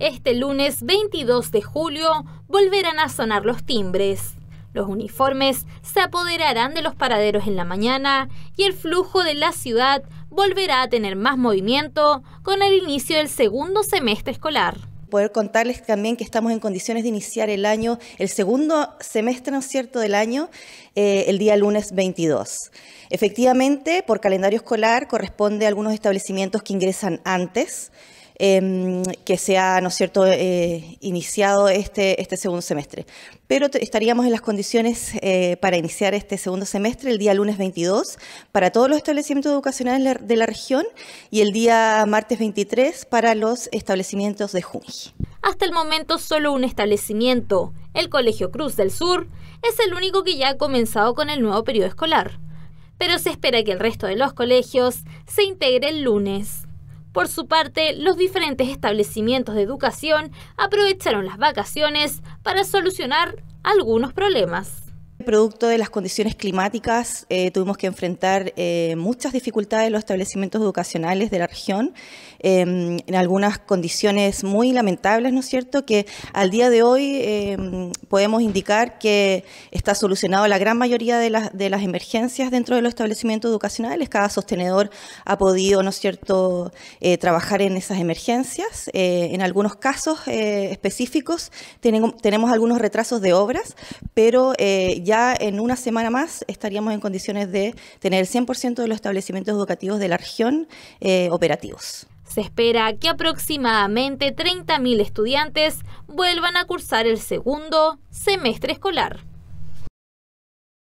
Este lunes 22 de julio volverán a sonar los timbres. Los uniformes se apoderarán de los paraderos en la mañana y el flujo de la ciudad volverá a tener más movimiento con el inicio del segundo semestre escolar. Poder contarles también que estamos en condiciones de iniciar el año, el segundo semestre, ¿no es cierto?, del año, eh, el día lunes 22. Efectivamente, por calendario escolar corresponde a algunos establecimientos que ingresan antes, Em, que se ha, ¿no es cierto?, eh, iniciado este, este segundo semestre. Pero estaríamos en las condiciones eh, para iniciar este segundo semestre el día lunes 22 para todos los establecimientos educacionales de la región y el día martes 23 para los establecimientos de Junji. Hasta el momento solo un establecimiento, el Colegio Cruz del Sur, es el único que ya ha comenzado con el nuevo periodo escolar pero se espera que el resto de los colegios se integre el lunes. Por su parte, los diferentes establecimientos de educación aprovecharon las vacaciones para solucionar algunos problemas. Producto de las condiciones climáticas, eh, tuvimos que enfrentar eh, muchas dificultades en los establecimientos educacionales de la región, em, en algunas condiciones muy lamentables, ¿no es cierto?, que al día de hoy em, podemos indicar que está solucionado la gran mayoría de, las, emergencias dentro de los establecimientos educacionales. Cada sostenedor ha podido, ¿no es cierto?, eh, trabajar en esas emergencias. en algunos casos específicos tenemos, tenemos, algunos retrasos de obras, pero ya ya en una semana más estaríamos en condiciones de tener el 100% de los establecimientos educativos de la región eh, operativos. Se espera que aproximadamente 30.000 estudiantes vuelvan a cursar el segundo semestre escolar.